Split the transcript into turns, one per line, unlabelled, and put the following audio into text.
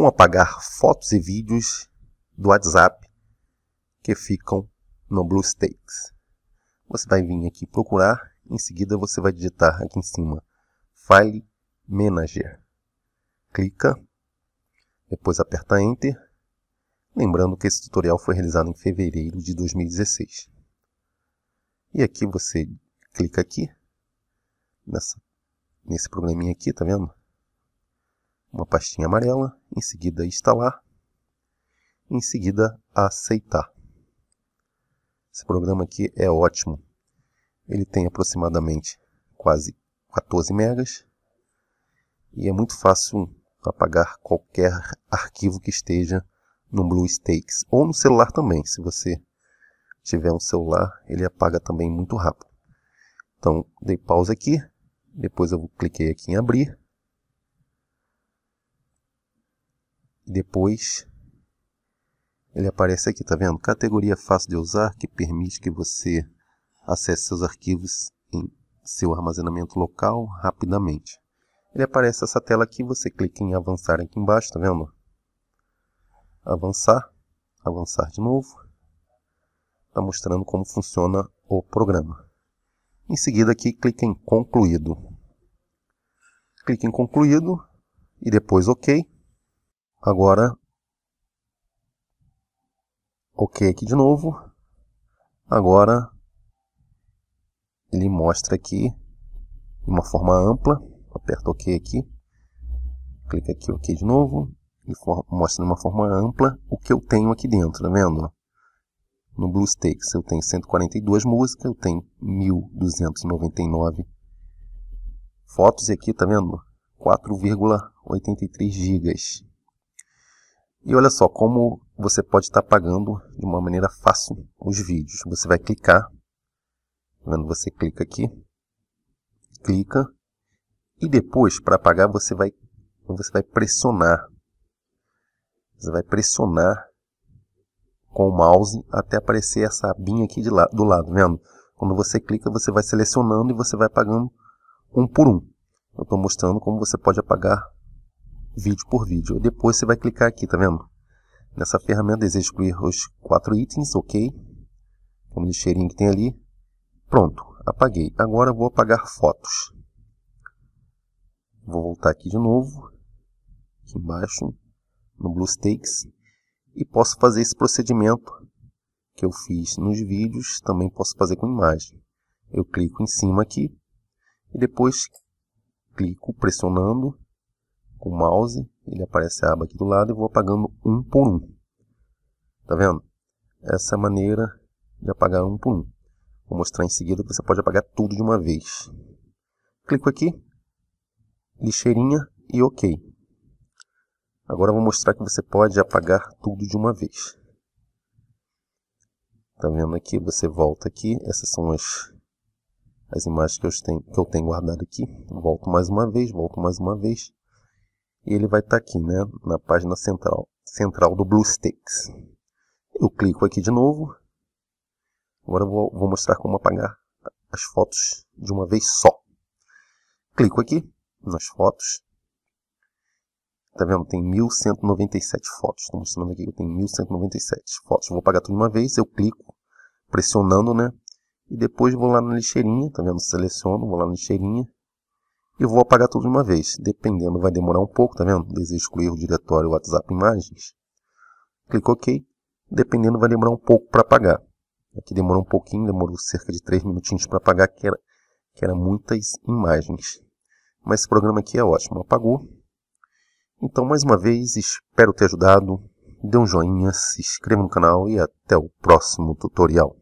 como apagar fotos e vídeos do WhatsApp que ficam no BlueStacks. Você vai vir aqui procurar, em seguida você vai digitar aqui em cima File Manager. Clica, depois aperta Enter, lembrando que esse tutorial foi realizado em fevereiro de 2016. E aqui você clica aqui, nessa, nesse programinha aqui, tá vendo? uma pastinha amarela, em seguida instalar, em seguida aceitar. Esse programa aqui é ótimo. Ele tem aproximadamente quase 14 megas e é muito fácil apagar qualquer arquivo que esteja no BlueStakes ou no celular também. Se você tiver um celular, ele apaga também muito rápido. Então, dei pausa aqui, depois eu cliquei aqui em abrir Depois, ele aparece aqui, tá vendo? Categoria fácil de usar, que permite que você acesse seus arquivos em seu armazenamento local rapidamente. Ele aparece essa tela aqui, você clica em avançar aqui embaixo, tá vendo? Avançar, avançar de novo. Está mostrando como funciona o programa. Em seguida aqui, clica em concluído. Clique em concluído e depois OK. Agora, OK aqui de novo. Agora, ele mostra aqui de uma forma ampla. Aperto OK aqui. Clica aqui OK de novo. E mostra de uma forma ampla o que eu tenho aqui dentro, tá vendo? No Bluestacks eu tenho 142 músicas, eu tenho 1299 fotos e aqui, tá vendo? 4,83 gigas. E olha só como você pode estar pagando de uma maneira fácil os vídeos. Você vai clicar, tá vendo? Você clica aqui, clica e depois para pagar você vai você vai pressionar, você vai pressionar com o mouse até aparecer essa abinha aqui de la do lado, tá vendo? Quando você clica, você vai selecionando e você vai pagando um por um. Eu estou mostrando como você pode apagar vídeo por vídeo. Depois você vai clicar aqui, tá vendo? Nessa ferramenta deseja excluir os quatro itens, ok. Como cheirinho que tem ali. Pronto, apaguei. Agora vou apagar fotos. Vou voltar aqui de novo. Aqui embaixo, no Stakes. E posso fazer esse procedimento que eu fiz nos vídeos, também posso fazer com imagem. Eu clico em cima aqui e depois clico pressionando com o mouse, ele aparece a aba aqui do lado e vou apagando um por um. Tá vendo? Essa é a maneira de apagar um por um. Vou mostrar em seguida que você pode apagar tudo de uma vez. Clico aqui, lixeirinha e OK. Agora vou mostrar que você pode apagar tudo de uma vez. Tá vendo aqui? Você volta aqui. Essas são as, as imagens que eu, tenho, que eu tenho guardado aqui. Volto mais uma vez, volto mais uma vez e ele vai estar tá aqui, né, na página central, central do BlueStacks. Eu clico aqui de novo. Agora eu vou, vou mostrar como apagar as fotos de uma vez só. Clico aqui nas fotos. Tá vendo? Tem 1197 fotos. Estou mostrando aqui que eu tenho 1197 fotos. Vou apagar tudo de uma vez. Eu clico pressionando, né? E depois vou lá na lixeirinha. Tá vendo? Seleciono, vou lá na lixeirinha e vou apagar tudo de uma vez. Dependendo, vai demorar um pouco, tá vendo? Desejo excluir o diretório WhatsApp Imagens. Clico OK. Dependendo, vai demorar um pouco para apagar. Aqui demorou um pouquinho, demorou cerca de 3 minutinhos para apagar, que era, que era muitas imagens. Mas esse programa aqui é ótimo, apagou. Então, mais uma vez, espero ter ajudado. Dê um joinha, se inscreva no canal e até o próximo tutorial.